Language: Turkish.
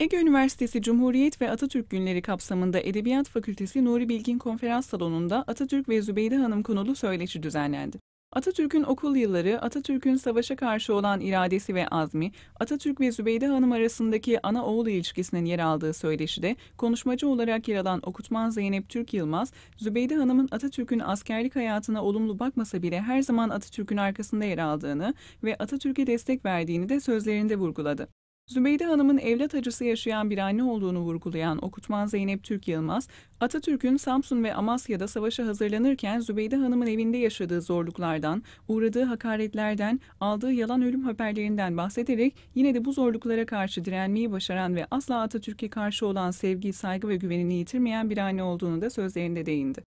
Ege Üniversitesi Cumhuriyet ve Atatürk Günleri kapsamında Edebiyat Fakültesi Nuri Bilgin Konferans Salonu'nda Atatürk ve Zübeyde Hanım konulu söyleşi düzenlendi. Atatürk'ün okul yılları, Atatürk'ün savaşa karşı olan iradesi ve azmi, Atatürk ve Zübeyde Hanım arasındaki ana-oğul ilişkisinin yer aldığı söyleşide konuşmacı olarak yer alan okutman Zeynep Türk Yılmaz, Zübeyde Hanım'ın Atatürk'ün askerlik hayatına olumlu bakmasa bile her zaman Atatürk'ün arkasında yer aldığını ve Atatürk'e destek verdiğini de sözlerinde vurguladı. Zübeyde Hanım'ın evlat acısı yaşayan bir anne olduğunu vurgulayan okutman Zeynep Türk Yılmaz, Atatürk'ün Samsun ve Amasya'da savaşa hazırlanırken Zübeyde Hanım'ın evinde yaşadığı zorluklardan, uğradığı hakaretlerden, aldığı yalan ölüm haberlerinden bahsederek yine de bu zorluklara karşı direnmeyi başaran ve asla Atatürk'e karşı olan sevgi, saygı ve güvenini yitirmeyen bir anne olduğunu da sözlerinde değindi.